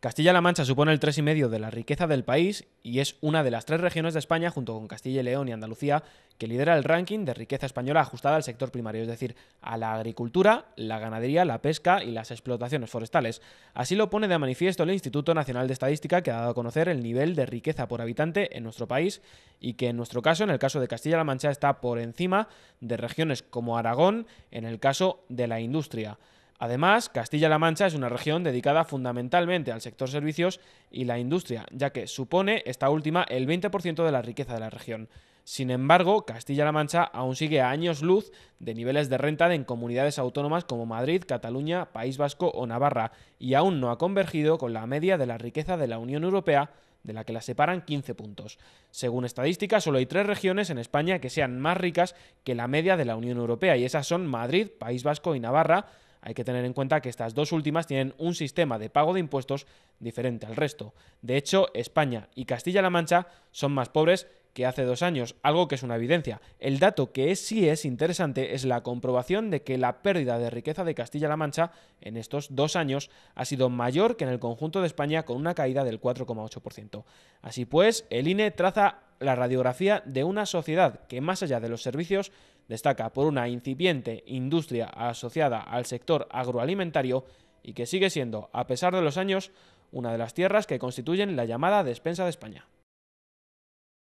Castilla-La Mancha supone el 3,5% de la riqueza del país y es una de las tres regiones de España, junto con Castilla y León y Andalucía, que lidera el ranking de riqueza española ajustada al sector primario, es decir, a la agricultura, la ganadería, la pesca y las explotaciones forestales. Así lo pone de manifiesto el Instituto Nacional de Estadística, que ha dado a conocer el nivel de riqueza por habitante en nuestro país y que en nuestro caso, en el caso de Castilla-La Mancha, está por encima de regiones como Aragón, en el caso de la industria. Además, Castilla-La Mancha es una región dedicada fundamentalmente al sector servicios y la industria, ya que supone esta última el 20% de la riqueza de la región. Sin embargo, Castilla-La Mancha aún sigue a años luz de niveles de renta en comunidades autónomas como Madrid, Cataluña, País Vasco o Navarra, y aún no ha convergido con la media de la riqueza de la Unión Europea, de la que la separan 15 puntos. Según estadísticas, solo hay tres regiones en España que sean más ricas que la media de la Unión Europea, y esas son Madrid, País Vasco y Navarra, hay que tener en cuenta que estas dos últimas tienen un sistema de pago de impuestos diferente al resto. De hecho, España y Castilla-La Mancha son más pobres que hace dos años, algo que es una evidencia. El dato que sí es interesante es la comprobación de que la pérdida de riqueza de Castilla-La Mancha en estos dos años ha sido mayor que en el conjunto de España con una caída del 4,8%. Así pues, el INE traza la radiografía de una sociedad que más allá de los servicios destaca por una incipiente industria asociada al sector agroalimentario y que sigue siendo, a pesar de los años, una de las tierras que constituyen la llamada despensa de España.